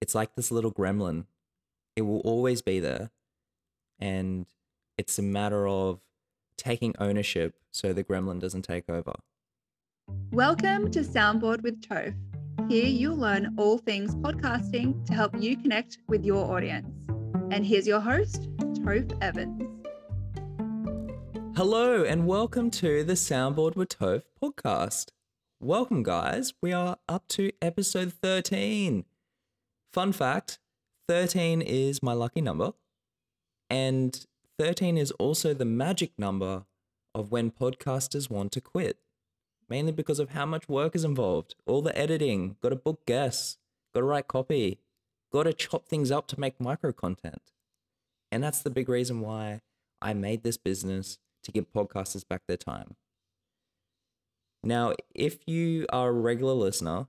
it's like this little gremlin. It will always be there. And it's a matter of taking ownership so the gremlin doesn't take over. Welcome to Soundboard with Toph. Here you'll learn all things podcasting to help you connect with your audience. And here's your host, Toph Evans. Hello, and welcome to the Soundboard with Toph podcast. Welcome, guys. We are up to episode 13. Fun fact 13 is my lucky number, and 13 is also the magic number of when podcasters want to quit, mainly because of how much work is involved, all the editing, got to book guests, got to write copy, got to chop things up to make micro content. And that's the big reason why I made this business to give podcasters back their time. Now, if you are a regular listener,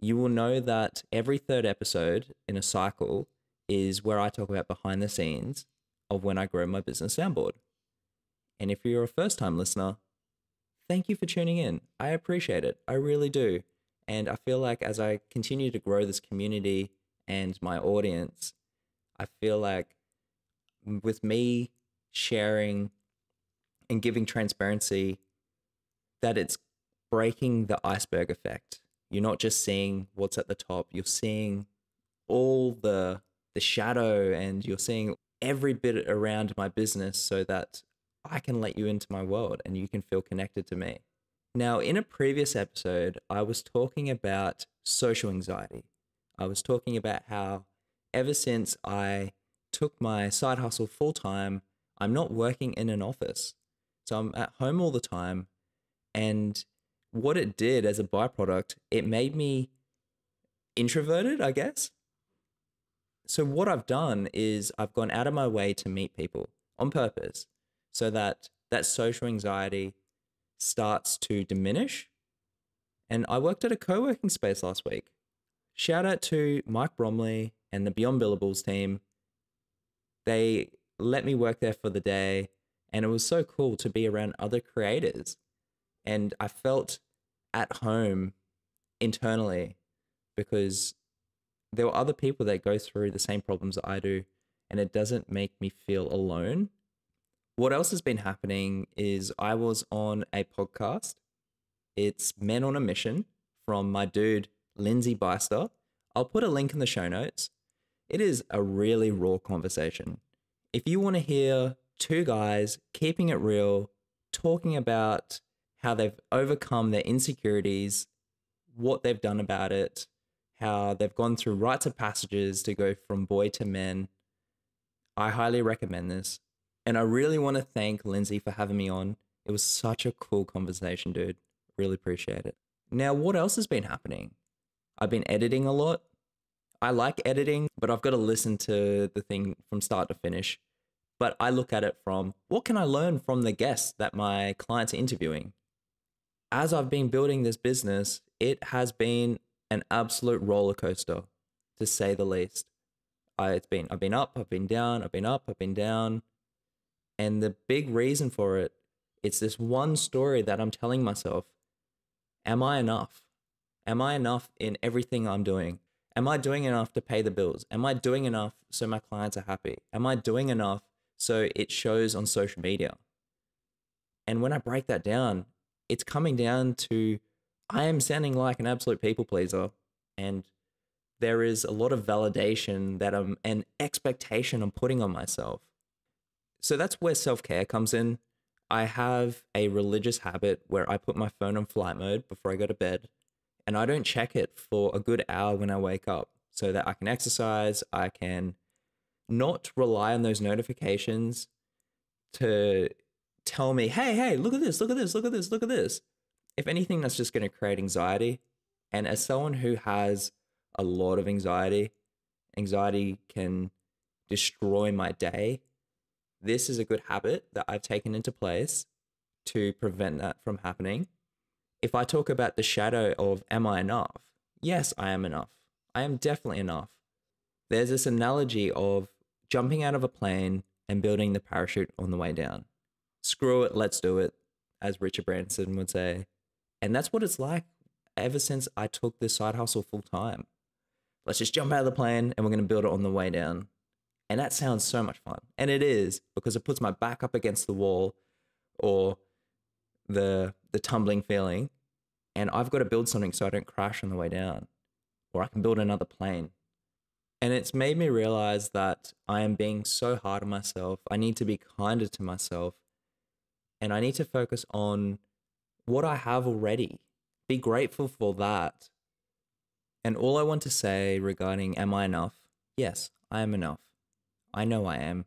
you will know that every third episode in a cycle is where I talk about behind the scenes of when I grow my business soundboard. And if you're a first time listener, thank you for tuning in. I appreciate it. I really do. And I feel like as I continue to grow this community and my audience, I feel like with me sharing and giving transparency, that it's breaking the iceberg effect you're not just seeing what's at the top, you're seeing all the the shadow and you're seeing every bit around my business so that I can let you into my world and you can feel connected to me. Now, in a previous episode, I was talking about social anxiety. I was talking about how ever since I took my side hustle full time, I'm not working in an office. So I'm at home all the time. And what it did as a byproduct, it made me introverted, I guess. So, what I've done is I've gone out of my way to meet people on purpose so that that social anxiety starts to diminish. And I worked at a co working space last week. Shout out to Mike Bromley and the Beyond Billables team. They let me work there for the day, and it was so cool to be around other creators and I felt at home internally because there were other people that go through the same problems that I do, and it doesn't make me feel alone. What else has been happening is I was on a podcast. It's Men on a Mission from my dude, Lindsay Beister. I'll put a link in the show notes. It is a really raw conversation. If you want to hear two guys keeping it real, talking about how they've overcome their insecurities, what they've done about it, how they've gone through rites of passages to go from boy to man. I highly recommend this. And I really want to thank Lindsay for having me on. It was such a cool conversation, dude. Really appreciate it. Now, what else has been happening? I've been editing a lot. I like editing, but I've got to listen to the thing from start to finish. But I look at it from what can I learn from the guests that my clients are interviewing? as I've been building this business, it has been an absolute roller coaster, to say the least. I, it's been I've been up, I've been down, I've been up, I've been down, and the big reason for it, it's this one story that I'm telling myself: Am I enough? Am I enough in everything I'm doing? Am I doing enough to pay the bills? Am I doing enough so my clients are happy? Am I doing enough so it shows on social media? And when I break that down, it's coming down to I am sounding like an absolute people pleaser. And there is a lot of validation that I'm an expectation I'm putting on myself. So that's where self care comes in. I have a religious habit where I put my phone on flight mode before I go to bed and I don't check it for a good hour when I wake up so that I can exercise, I can not rely on those notifications to tell me, hey, hey, look at this, look at this, look at this, look at this. If anything, that's just going to create anxiety. And as someone who has a lot of anxiety, anxiety can destroy my day. This is a good habit that I've taken into place to prevent that from happening. If I talk about the shadow of, am I enough? Yes, I am enough. I am definitely enough. There's this analogy of jumping out of a plane and building the parachute on the way down screw it, let's do it, as Richard Branson would say. And that's what it's like ever since I took this side hustle full time. Let's just jump out of the plane and we're going to build it on the way down. And that sounds so much fun. And it is because it puts my back up against the wall or the the tumbling feeling and I've got to build something so I don't crash on the way down or I can build another plane. And it's made me realize that I am being so hard on myself. I need to be kinder to myself and I need to focus on what I have already. Be grateful for that. And all I want to say regarding am I enough? Yes, I am enough. I know I am.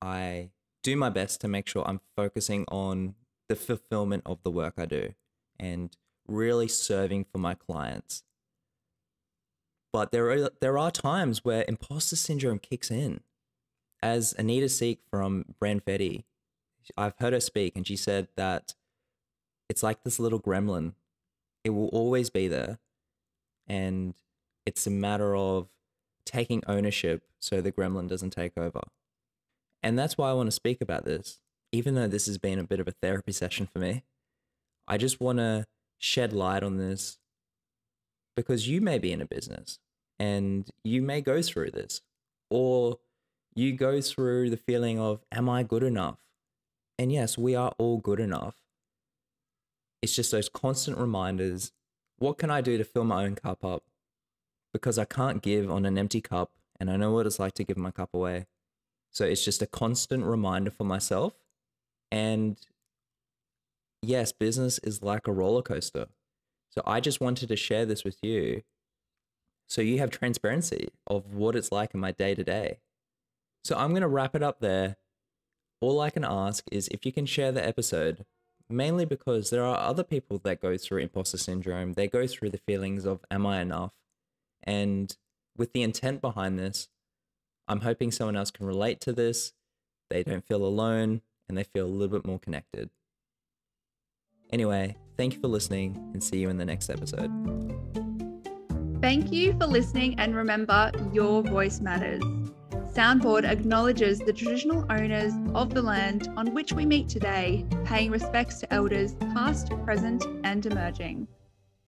I do my best to make sure I'm focusing on the fulfillment of the work I do and really serving for my clients. But there are there are times where imposter syndrome kicks in. As Anita Seek from Branfetti I've heard her speak, and she said that it's like this little gremlin. It will always be there, and it's a matter of taking ownership so the gremlin doesn't take over. And that's why I want to speak about this. Even though this has been a bit of a therapy session for me, I just want to shed light on this because you may be in a business and you may go through this, or you go through the feeling of, Am I good enough? And yes, we are all good enough. It's just those constant reminders what can I do to fill my own cup up? Because I can't give on an empty cup, and I know what it's like to give my cup away. So it's just a constant reminder for myself. And yes, business is like a roller coaster. So I just wanted to share this with you so you have transparency of what it's like in my day to day. So I'm going to wrap it up there. All I can ask is if you can share the episode, mainly because there are other people that go through imposter syndrome. They go through the feelings of, am I enough? And with the intent behind this, I'm hoping someone else can relate to this. They don't feel alone and they feel a little bit more connected. Anyway, thank you for listening and see you in the next episode. Thank you for listening and remember your voice matters. Soundboard acknowledges the traditional owners of the land on which we meet today, paying respects to elders past, present, and emerging.